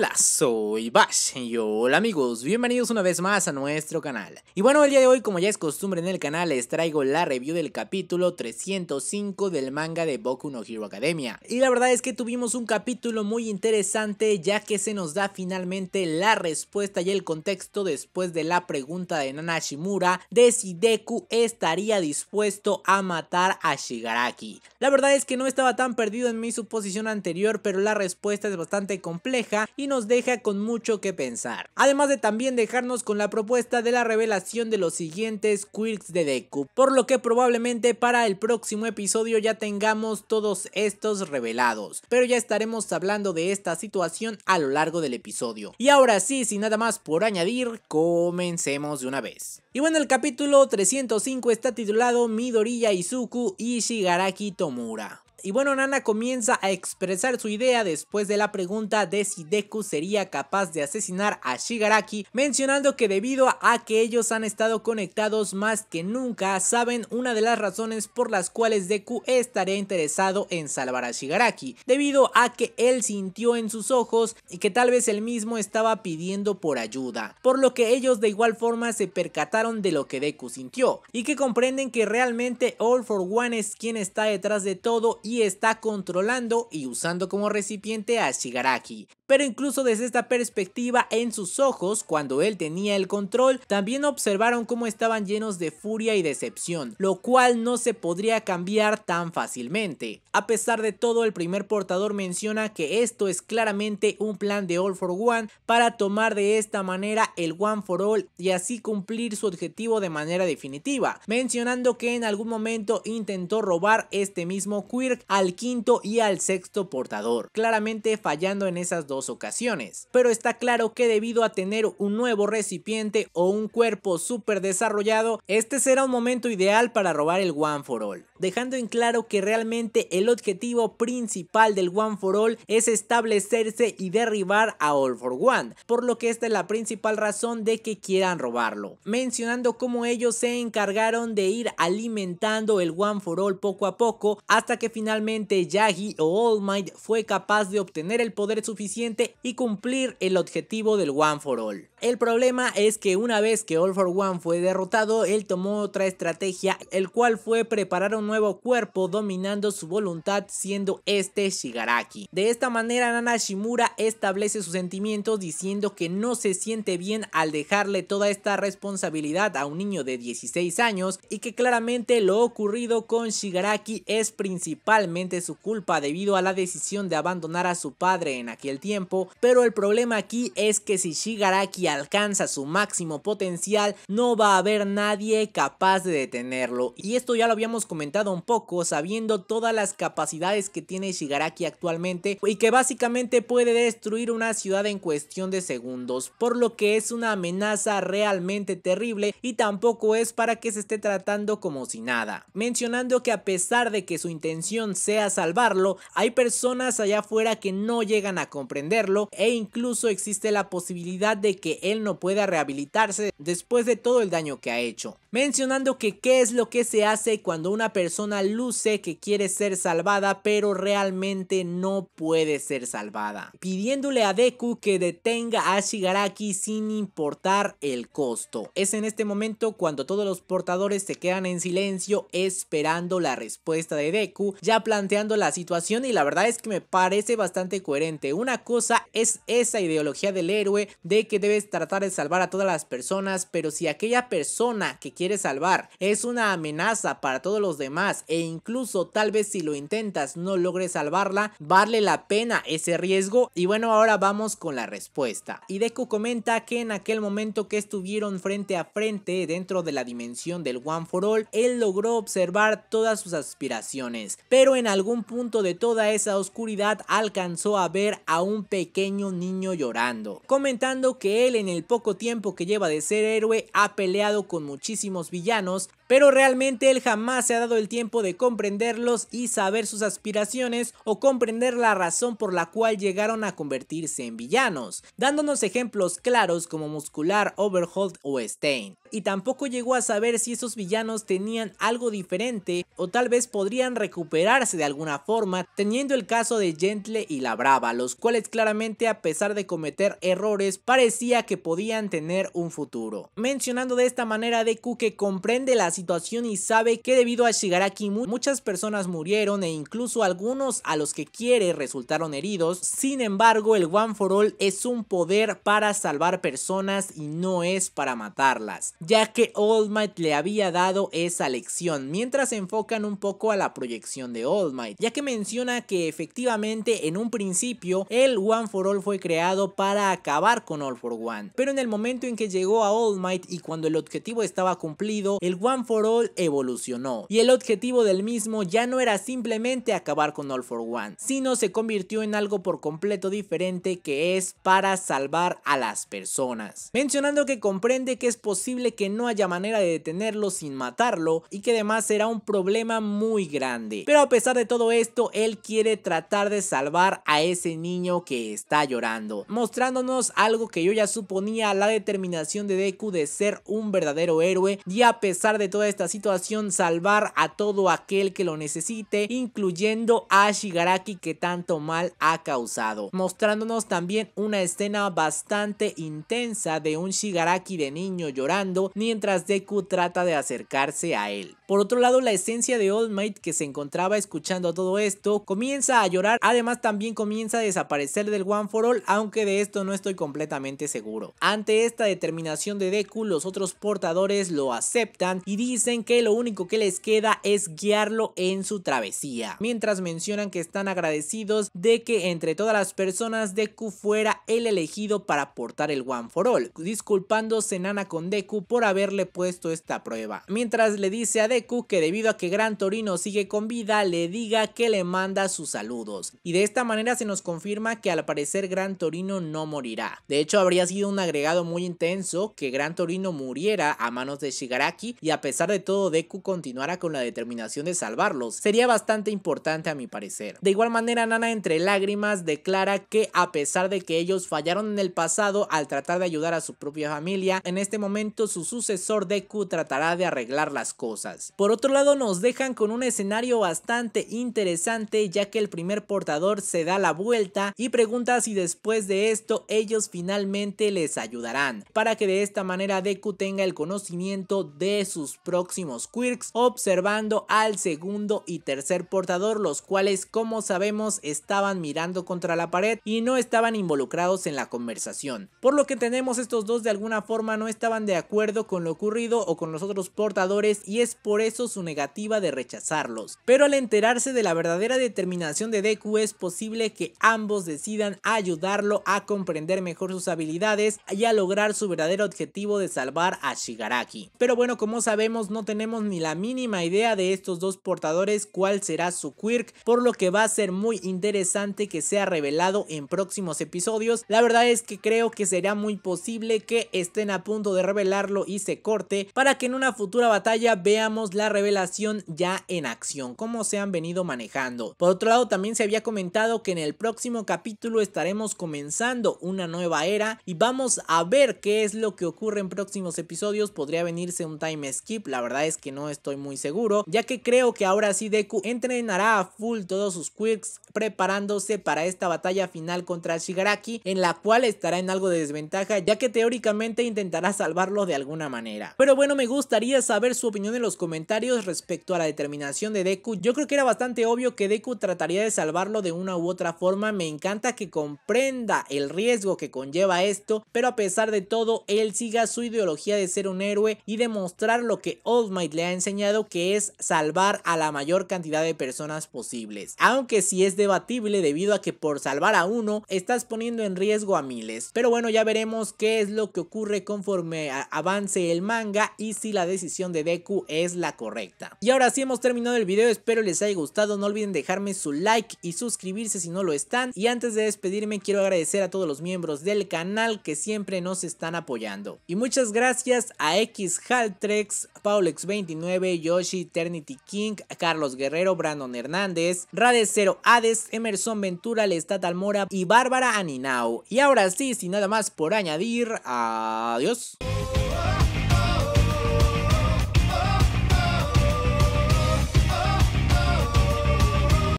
Hola, soy Bash y hola amigos, bienvenidos una vez más a nuestro canal. Y bueno, el día de hoy, como ya es costumbre en el canal, les traigo la review del capítulo 305 del manga de Boku no Hero Academia. Y la verdad es que tuvimos un capítulo muy interesante ya que se nos da finalmente la respuesta y el contexto después de la pregunta de Nana Shimura de si Deku estaría dispuesto a matar a Shigaraki. La verdad es que no estaba tan perdido en mi suposición anterior, pero la respuesta es bastante compleja y nos deja con mucho que pensar. Además de también dejarnos con la propuesta de la revelación de los siguientes quirks de Deku, por lo que probablemente para el próximo episodio ya tengamos todos estos revelados, pero ya estaremos hablando de esta situación a lo largo del episodio. Y ahora sí, sin nada más por añadir, comencemos de una vez. Y bueno, el capítulo 305 está titulado Midoriya Izuku y Shigaraki Tomura. Y bueno, Nana comienza a expresar su idea después de la pregunta de si Deku sería capaz de asesinar a Shigaraki, mencionando que debido a que ellos han estado conectados más que nunca, saben una de las razones por las cuales Deku estaría interesado en salvar a Shigaraki, debido a que él sintió en sus ojos y que tal vez él mismo estaba pidiendo por ayuda, por lo que ellos de igual forma se percataron de lo que Deku sintió, y que comprenden que realmente All for One es quien está detrás de todo está controlando y usando como recipiente a Shigaraki. Pero incluso desde esta perspectiva en sus ojos, cuando él tenía el control, también observaron cómo estaban llenos de furia y decepción, lo cual no se podría cambiar tan fácilmente. A pesar de todo, el primer portador menciona que esto es claramente un plan de All for One para tomar de esta manera el One for All y así cumplir su objetivo de manera definitiva, mencionando que en algún momento intentó robar este mismo quirk al quinto y al sexto portador, claramente fallando en esas dos ocasiones. Pero está claro que debido a tener un nuevo recipiente o un cuerpo super desarrollado, este será un momento ideal para robar el One for All, dejando en claro que realmente el objetivo principal del One for All es establecerse y derribar a All for One, por lo que esta es la principal razón de que quieran robarlo, mencionando cómo ellos se encargaron de ir alimentando el One for All poco a poco hasta que finalmente finalmente Yagi o All Might fue capaz de obtener el poder suficiente y cumplir el objetivo del One for All. El problema es que una vez que All for One fue derrotado, él tomó otra estrategia, el cual fue preparar un nuevo cuerpo dominando su voluntad siendo este Shigaraki. De esta manera Nana Shimura establece sus sentimientos diciendo que no se siente bien al dejarle toda esta responsabilidad a un niño de 16 años y que claramente lo ocurrido con Shigaraki es principalmente su culpa debido a la decisión de abandonar a su padre en aquel tiempo, pero el problema aquí es que si Shigaraki alcanza su máximo potencial, no va a haber nadie capaz de detenerlo. Y esto ya lo habíamos comentado un poco, sabiendo todas las capacidades que tiene Shigaraki actualmente y que básicamente puede destruir una ciudad en cuestión de segundos, por lo que es una amenaza realmente terrible y tampoco es para que se esté tratando como si nada. Mencionando que a pesar de que su intención sea salvarlo, hay personas allá afuera que no llegan a comprenderlo e incluso existe la posibilidad de que él no pueda rehabilitarse después de todo el daño que ha hecho. Mencionando que qué es lo que se hace cuando una persona luce que quiere ser salvada pero realmente no puede ser salvada. Pidiéndole a Deku que detenga a Shigaraki sin importar el costo. Es en este momento cuando todos los portadores se quedan en silencio esperando la respuesta de Deku, ya planteando la situación y la verdad es que me parece bastante coherente. Una cosa es esa ideología del héroe de que debes tratar de salvar a todas las personas, pero si aquella persona que quiere salvar es una amenaza para todos los demás e incluso tal vez si lo intentas no logres salvarla, vale la pena ese riesgo. Y bueno, ahora vamos con la respuesta. Hideko comenta que en aquel momento que estuvieron frente a frente dentro de la dimensión del One for All, él logró observar todas sus aspiraciones, pero en algún punto de toda esa oscuridad alcanzó a ver a un pequeño niño llorando, comentando que él en el poco tiempo que lleva de ser héroe ha peleado con muchísimos villanos, pero realmente él jamás se ha dado el tiempo de comprenderlos y saber sus aspiraciones o comprender la razón por la cual llegaron a convertirse en villanos, dándonos ejemplos claros como Muscular, Overhold o Stain Y tampoco llegó a saber si esos villanos tenían algo diferente o tal vez podrían recuperarse de alguna forma, teniendo el caso de Gentle y la Brava, los cuales claramente a pesar de cometer errores parecía que podían tener un futuro. Mencionando de esta manera Deku que comprende la situación y sabe que debido a Shigaraki muchas personas murieron e incluso algunos a los que quiere resultaron heridos. Sin embargo, el One for All es un poder para salvar personas y no es para matarlas, ya que All Might le había dado esa lección, mientras se enfocan un poco a la proyección de All Might, ya que menciona que efectivamente en un principio el One for All fue creado para acabar con All for One pero en el momento en que llegó a All Might y cuando el objetivo estaba cumplido, el One for All evolucionó. Y el objetivo del mismo ya no era simplemente acabar con All for One, sino se convirtió en algo por completo diferente que es para salvar a las personas. Mencionando que comprende que es posible que no haya manera de detenerlo sin matarlo y que además será un problema muy grande. Pero a pesar de todo esto, él quiere tratar de salvar a ese niño que está llorando, mostrándonos algo que yo ya suponía la determinación de Deku de ser un verdadero héroe y a pesar de toda esta situación salvar a todo aquel que lo necesite, incluyendo a Shigaraki que tanto mal ha causado, mostrándonos también una escena bastante intensa de un Shigaraki de niño llorando mientras Deku trata de acercarse a él. Por otro lado, la esencia de Old Might que se encontraba escuchando todo esto comienza a llorar, además también comienza a desaparecer del One for All, aunque de esto no estoy completamente seguro. Ante esta determinación de Deku, los otros portadores lo aceptan y dicen que lo único que les queda es guiarlo en su travesía. Mientras mencionan que están agradecidos de que entre todas las personas Deku fuera el elegido para portar el One for All, disculpándose Nana con Deku por haberle puesto esta prueba. Mientras le dice a Deku que debido a que Gran Torino sigue con vida, le diga que le manda sus saludos. Y de esta manera se nos confirma que al parecer Gran Torino no morirá. De hecho, habría sido un agregado muy intenso que Gran Torino muriera a manos de Shigaraki y a pesar de todo Deku continuara con la determinación de salvarlos. Sería bastante importante a mi parecer. De igual manera Nana entre lágrimas declara que a pesar de que ellos fallaron en el pasado al tratar de ayudar a su propia familia, en este momento su sucesor Deku tratará de arreglar las cosas. Por otro lado nos dejan con un escenario bastante interesante ya que el primer portador se da la vuelta y pregunta si después de esto ellos finalmente les ayudarán para que de esta manera Deku tenga el conocimiento de sus próximos quirks observando al segundo y tercer portador los cuales como sabemos estaban mirando contra la pared y no estaban involucrados en la conversación. Por lo que tenemos estos dos de alguna forma no estaban de acuerdo con lo ocurrido o con los otros portadores y es por eso su negativa de rechazarlos. Pero al enterarse de la verdadera determinación de Deku es posible que ambos decidan ayudarlo a comprender mejor sus habilidades ya lograr su verdadero objetivo de salvar a Shigaraki. Pero bueno, como sabemos no tenemos ni la mínima idea de estos dos portadores cuál será su quirk, por lo que va a ser muy interesante que sea revelado en próximos episodios. La verdad es que creo que será muy posible que estén a punto de revelarlo y se corte para que en una futura batalla veamos la revelación ya en acción, como se han venido manejando. Por otro lado, también se había comentado que en el próximo capítulo estaremos comenzando una nueva era y va Vamos a ver qué es lo que ocurre en próximos episodios. Podría venirse un time skip, la verdad es que no estoy muy seguro, ya que creo que ahora sí Deku entrenará a full todos sus quirks preparándose para esta batalla final contra Shigaraki, en la cual estará en algo de desventaja, ya que teóricamente intentará salvarlo de alguna manera. Pero bueno, me gustaría saber su opinión en los comentarios respecto a la determinación de Deku. Yo creo que era bastante obvio que Deku trataría de salvarlo de una u otra forma. Me encanta que comprenda el riesgo que conlleva esto pero a pesar de todo, él siga su ideología de ser un héroe y demostrar lo que Old Might le ha enseñado, que es salvar a la mayor cantidad de personas posibles. Aunque sí es debatible debido a que por salvar a uno, estás poniendo en riesgo a miles. Pero bueno, ya veremos qué es lo que ocurre conforme avance el manga y si la decisión de Deku es la correcta. Y ahora sí hemos terminado el video, espero les haya gustado, no olviden dejarme su like y suscribirse si no lo están. Y antes de despedirme quiero agradecer a todos los miembros del canal que siempre nos están apoyando. Y muchas gracias a X Haltrex, Paulex29, Yoshi, Eternity King, Carlos Guerrero, Brandon Hernández, Rade 0 Hades, Emerson Ventura, Lestat Almora y Bárbara Aninao. Y ahora sí, sin nada más por añadir, adiós.